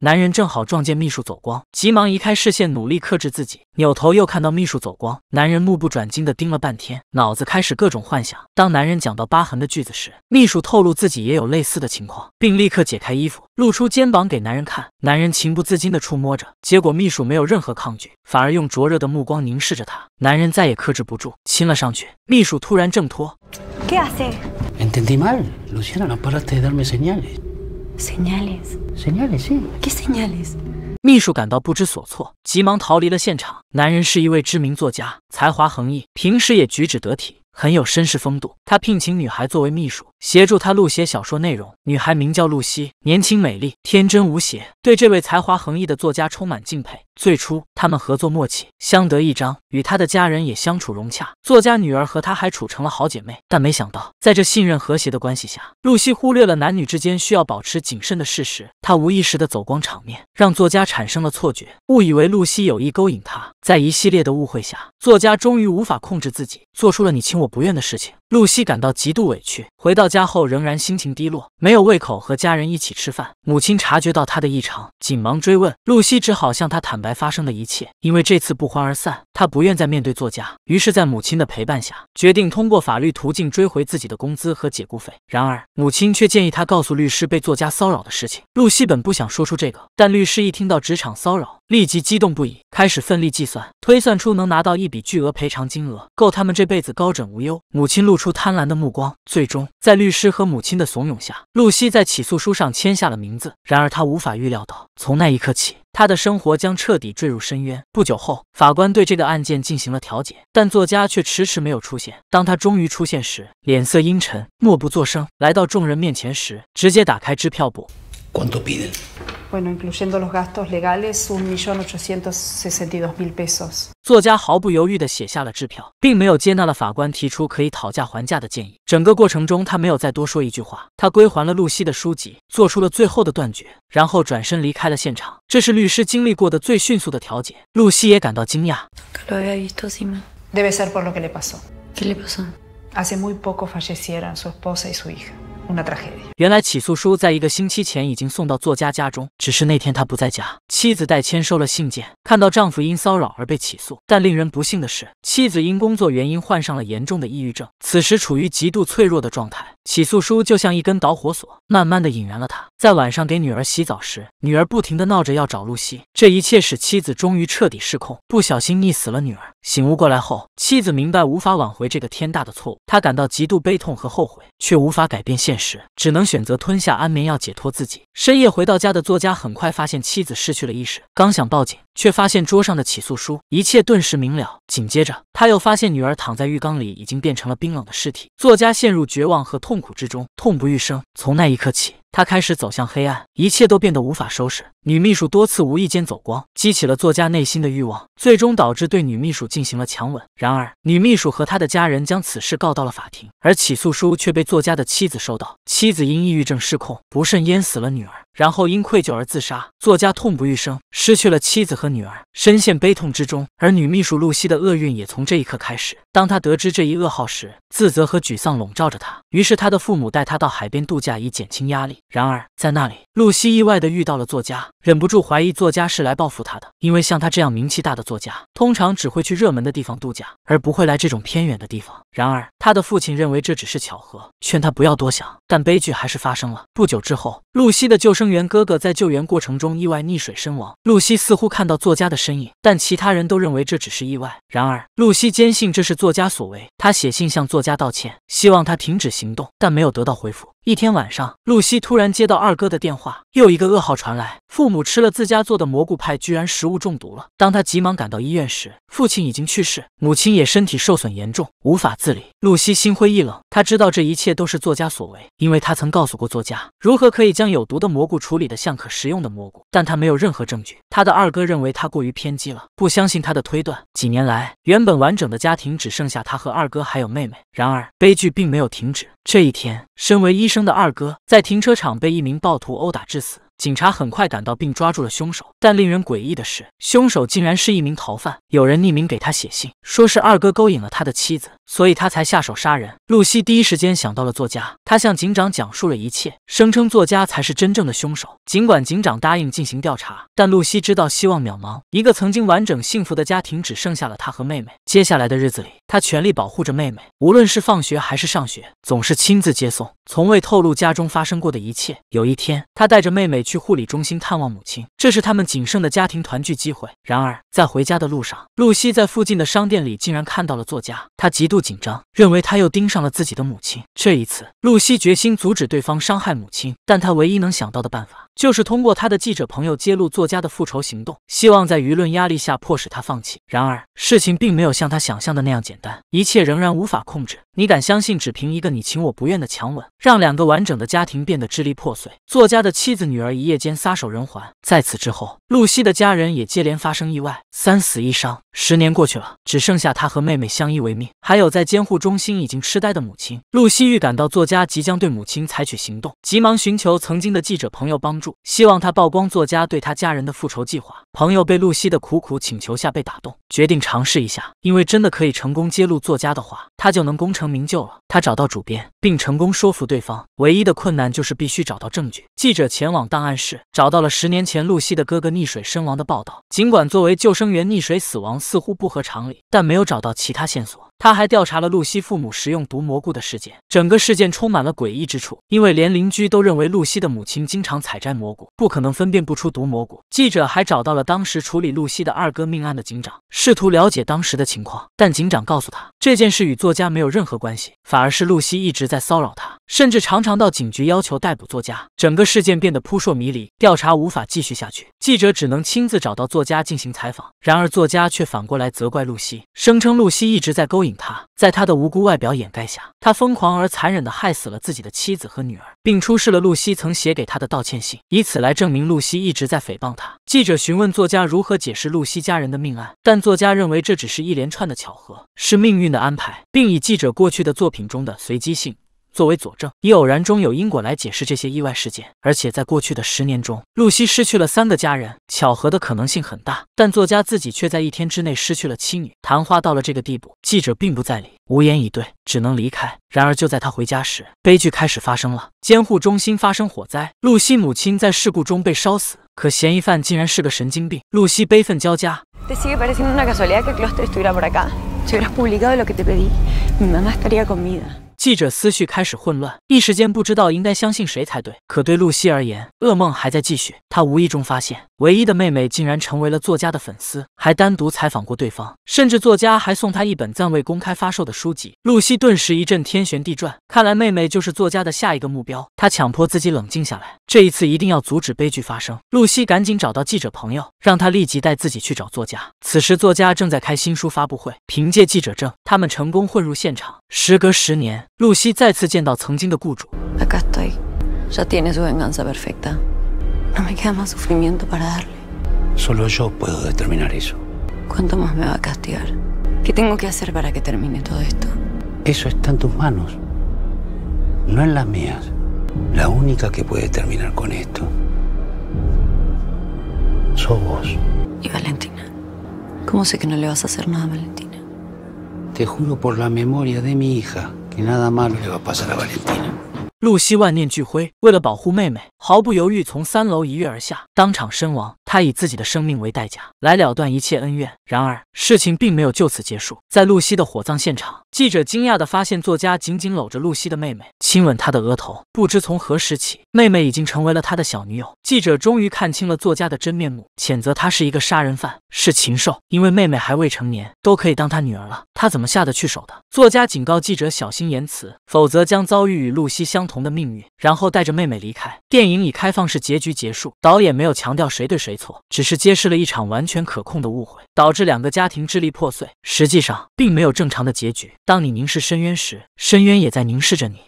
男人正好撞见秘书走光，急忙移开视线，努力克制自己。扭头又看到秘书走光，男人目不转睛地盯了半天，脑子开始各种幻想。当男人讲到疤痕的句子时，秘书透露自己也有类似的情况，并立刻解开衣服，露出肩膀给男人看。男人情不自禁地触摸着，结果秘书没有任何抗拒，反而用灼热的目光凝视着他。男人再也克制不住，亲了上去。秘书突然挣脱。Señales. s 号？信号？是。什么 e s 秘书感到不知所措，急忙逃离了现场。男人是一位知名作家，才华横溢，平时也举止得体，很有绅士风度。他聘请女孩作为秘书，协助他录写小说内容。女孩名叫露西，年轻美丽，天真无邪，对这位才华横溢的作家充满敬佩。最初，他们合作默契，相得益彰，与他的家人也相处融洽。作家女儿和他还处成了好姐妹。但没想到，在这信任和谐的关系下，露西忽略了男女之间需要保持谨慎的事实。她无意识的走光场面，让作家产生了错觉，误以为露西有意勾引他。在一系列的误会下，作家终于无法控制自己，做出了你情我不愿的事情。露西感到极度委屈，回到家后仍然心情低落，没有胃口和家人一起吃饭。母亲察觉到她的异常，紧忙追问，露西只好向她坦白。来发生的一切，因为这次不欢而散，他不愿再面对作家，于是，在母亲的陪伴下，决定通过法律途径追回自己的工资和解雇费。然而，母亲却建议他告诉律师被作家骚扰的事情。露西本不想说出这个，但律师一听到职场骚扰，立即激动不已，开始奋力计算，推算出能拿到一笔巨额赔偿金额，够他们这辈子高枕无忧。母亲露出贪婪的目光。最终，在律师和母亲的怂恿下，露西在起诉书上签下了名字。然而，他无法预料到，从那一刻起。他的生活将彻底坠入深渊。不久后，法官对这个案件进行了调解，但作家却迟迟没有出现。当他终于出现时，脸色阴沉，默不作声。来到众人面前时，直接打开支票簿。作家毫不犹豫地写下了支票，并没有接纳了法官提出可以讨价还价的建议。整个过程中，他没有再多说一句话。他归还了露西的书籍，做出了最后的断绝，然后转身离开了现场。这是律师经历过的最迅速的调解。露西也感到惊讶。原来起诉书在一个星期前已经送到作家家中，只是那天他不在家，妻子代签收了信件。看到丈夫因骚扰而被起诉，但令人不幸的是，妻子因工作原因患上了严重的抑郁症，此时处于极度脆弱的状态。起诉书就像一根导火索，慢慢的引燃了他。在晚上给女儿洗澡时，女儿不停的闹着要找露西。这一切使妻子终于彻底失控，不小心溺死了女儿。醒悟过来后，妻子明白无法挽回这个天大的错误，她感到极度悲痛和后悔，却无法改变现实，只能选择吞下安眠药解脱自己。深夜回到家的作家，很快发现妻子失去了意识，刚想报警，却发现桌上的起诉书，一切顿时明了。紧接着，他又发现女儿躺在浴缸里，已经变成了冰冷的尸体。作家陷入绝望和痛。痛苦之中，痛不欲生。从那一刻起，他开始走向黑暗，一切都变得无法收拾。女秘书多次无意间走光，激起了作家内心的欲望，最终导致对女秘书进行了强吻。然而，女秘书和她的家人将此事告到了法庭，而起诉书却被作家的妻子收到。妻子因抑郁症失控，不慎淹死了女儿，然后因愧疚而自杀。作家痛不欲生，失去了妻子和女儿，深陷悲痛之中。而女秘书露西的厄运也从这一刻开始。当她得知这一噩耗时，自责和沮丧笼罩着她。于是，她的父母带她到海边度假，以减轻压力。然而，在那里，露西意外地遇到了作家。忍不住怀疑作家是来报复他的，因为像他这样名气大的作家，通常只会去热门的地方度假，而不会来这种偏远的地方。然而，他的父亲认为这只是巧合，劝他不要多想。但悲剧还是发生了。不久之后，露西的救生员哥哥在救援过程中意外溺水身亡。露西似乎看到作家的身影，但其他人都认为这只是意外。然而，露西坚信这是作家所为。他写信向作家道歉，希望他停止行动，但没有得到回复。一天晚上，露西突然接到二哥的电话，又一个噩耗传来：父母吃了自家做的蘑菇派，居然食物中毒了。当他急忙赶到医院时，父亲已经去世，母亲也身体受损严重，无法自理。露西心灰意冷，他知道这一切都是作家所为，因为他曾告诉过作家如何可以将有毒的蘑菇处理的像可食用的蘑菇，但他没有任何证据。他的二哥认为他过于偏激了，不相信他的推断。几年来，原本完整的家庭只剩下他和二哥还有妹妹。然而，悲剧并没有停止。这一天，身为医生。生的二哥在停车场被一名暴徒殴打致死。警察很快赶到，并抓住了凶手。但令人诡异的是，凶手竟然是一名逃犯。有人匿名给他写信，说是二哥勾引了他的妻子，所以他才下手杀人。露西第一时间想到了作家，他向警长讲述了一切，声称作家才是真正的凶手。尽管警长答应进行调查，但露西知道希望渺茫。一个曾经完整幸福的家庭，只剩下了他和妹妹。接下来的日子里，他全力保护着妹妹，无论是放学还是上学，总是亲自接送，从未透露家中发生过的一切。有一天，他带着妹妹。去护理中心探望母亲，这是他们仅剩的家庭团聚机会。然而，在回家的路上，露西在附近的商店里竟然看到了作家。她极度紧张，认为他又盯上了自己的母亲。这一次，露西决心阻止对方伤害母亲，但她唯一能想到的办法。就是通过他的记者朋友揭露作家的复仇行动，希望在舆论压力下迫使他放弃。然而，事情并没有像他想象的那样简单，一切仍然无法控制。你敢相信，只凭一个你情我不愿的强吻，让两个完整的家庭变得支离破碎？作家的妻子、女儿一夜间撒手人寰。在此之后，露西的家人也接连发生意外，三死一伤。十年过去了，只剩下他和妹妹相依为命，还有在监护中心已经痴呆的母亲。露西预感到作家即将对母亲采取行动，急忙寻求曾经的记者朋友帮助，希望他曝光作家对他家人的复仇计划。朋友被露西的苦苦请求下被打动，决定尝试一下，因为真的可以成功揭露作家的话，他就能功成名就了。他找到主编，并成功说服对方。唯一的困难就是必须找到证据。记者前往档案室，找到了十年前露西的哥哥溺水身亡的报道。尽管作为救生员溺水死亡。似乎不合常理，但没有找到其他线索。他还调查了露西父母食用毒蘑菇的事件，整个事件充满了诡异之处，因为连邻居都认为露西的母亲经常采摘蘑菇，不可能分辨不出毒蘑菇。记者还找到了当时处理露西的二哥命案的警长，试图了解当时的情况，但警长告诉他，这件事与作家没有任何关系，反而是露西一直在骚扰他，甚至常常到警局要求逮捕作家。整个事件变得扑朔迷离，调查无法继续下去，记者只能亲自找到作家进行采访。然而作家却反过来责怪露西，声称露西一直在勾引。他在他的无辜外表掩盖下，他疯狂而残忍的害死了自己的妻子和女儿，并出示了露西曾写给他的道歉信，以此来证明露西一直在诽谤他。记者询问作家如何解释露西家人的命案，但作家认为这只是一连串的巧合，是命运的安排，并以记者过去的作品中的随机性。作为佐证，以偶然中有因果来解释这些意外事件。而且在过去的十年中，露西失去了三个家人，巧合的可能性很大。但作家自己却在一天之内失去了妻女。谈话到了这个地步，记者并不在理，无言以对，只能离开。然而就在他回家时，悲剧开始发生了。监护中心发生火灾，露西母亲在事故中被烧死。可嫌疑犯竟然是个神经病，露西悲愤交加。记者思绪开始混乱，一时间不知道应该相信谁才对。可对露西而言，噩梦还在继续。她无意中发现。唯一的妹妹竟然成为了作家的粉丝，还单独采访过对方，甚至作家还送她一本暂未公开发售的书籍。露西顿时一阵天旋地转，看来妹妹就是作家的下一个目标。她强迫自己冷静下来，这一次一定要阻止悲剧发生。露西赶紧找到记者朋友，让他立即带自己去找作家。此时作家正在开新书发布会，凭借记者证，他们成功混入现场。时隔十年，露西再次见到曾经的雇主。No me queda más sufrimiento para darle. Solo yo puedo determinar eso. ¿Cuánto más me va a castigar? ¿Qué tengo que hacer para que termine todo esto? Eso está en tus manos, no en las mías. La única que puede terminar con esto sos vos. ¿Y Valentina? ¿Cómo sé que no le vas a hacer nada Valentina? Te juro por la memoria de mi hija que nada malo le va a pasar a Valentina. 露西万念俱灰，为了保护妹妹，毫不犹豫从三楼一跃而下，当场身亡。她以自己的生命为代价，来了断一切恩怨。然而，事情并没有就此结束。在露西的火葬现场，记者惊讶地发现，作家紧紧搂着露西的妹妹，亲吻她的额头。不知从何时起，妹妹已经成为了他的小女友。记者终于看清了作家的真面目，谴责他是一个杀人犯，是禽兽。因为妹妹还未成年，都可以当他女儿了，他怎么下得去手的？作家警告记者小心言辞，否则将遭遇与露西相同。的命运，然后带着妹妹离开。电影以开放式结局结束，导演没有强调谁对谁错，只是揭示了一场完全可控的误会，导致两个家庭支离破碎。实际上，并没有正常的结局。当你凝视深渊时，深渊也在凝视着你。